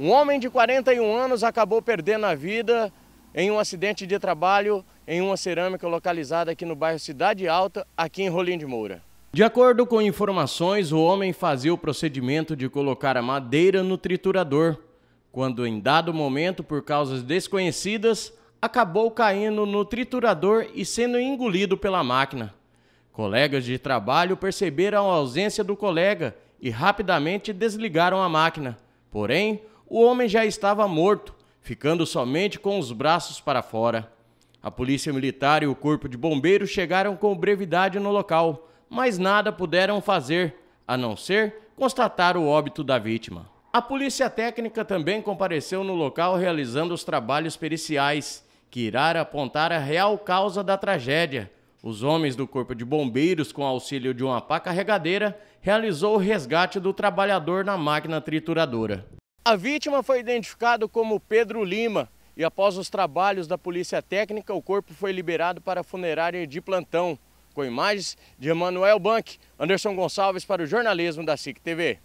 Um homem de 41 anos acabou perdendo a vida em um acidente de trabalho em uma cerâmica localizada aqui no bairro Cidade Alta, aqui em Rolim de Moura. De acordo com informações, o homem fazia o procedimento de colocar a madeira no triturador, quando em dado momento, por causas desconhecidas, acabou caindo no triturador e sendo engolido pela máquina. Colegas de trabalho perceberam a ausência do colega e rapidamente desligaram a máquina. Porém, o homem já estava morto, ficando somente com os braços para fora. A polícia militar e o corpo de bombeiros chegaram com brevidade no local, mas nada puderam fazer, a não ser constatar o óbito da vítima. A polícia técnica também compareceu no local realizando os trabalhos periciais, que irá apontar a real causa da tragédia. Os homens do corpo de bombeiros, com auxílio de uma pá carregadeira, realizou o resgate do trabalhador na máquina trituradora. A vítima foi identificado como Pedro Lima e após os trabalhos da Polícia Técnica, o corpo foi liberado para a funerária de plantão. Com imagens de Emanuel Bank, Anderson Gonçalves para o jornalismo da SIC TV.